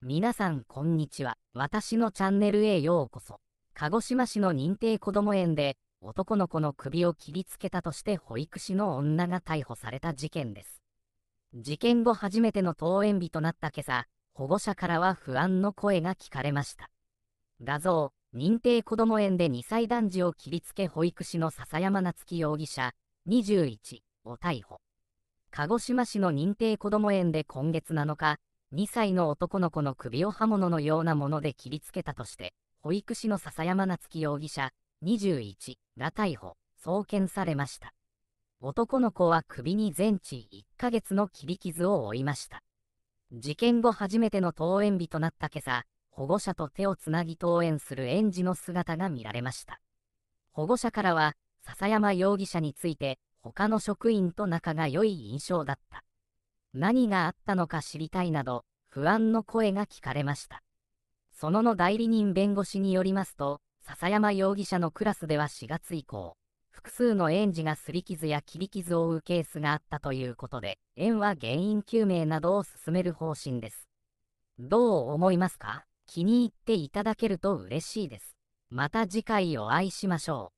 皆さんこんにちは。私のチャンネルへようこそ。鹿児島市の認定こども園で男の子の首を切りつけたとして保育士の女が逮捕された事件です。事件後初めての登園日となった今朝、保護者からは不安の声が聞かれました。画像、認定こども園で2歳男児を切りつけ保育士の笹山夏樹容疑者21を逮捕。鹿児島市の認定こども園で今月7日、2歳の男の子の首を刃物のようなもので切りつけたとして、保育士の笹山夏樹容疑者21が逮捕、送検されました。男の子は首に全治1ヶ月の切り傷を負いました。事件後初めての登園日となった今朝、保護者と手をつなぎ登園する園児の姿が見られました。保護者からは、笹山容疑者について、他の職員と仲が良い印象だった。何があったのか知りたいなど、不安の声が聞かれました。そのの代理人弁護士によりますと、笹山容疑者のクラスでは4月以降、複数の園児が擦り傷や切り傷を負うケースがあったということで、園は原因究明などを進める方針です。どう思いますか気に入っていただけると嬉しいです。また次回お会いしましょう。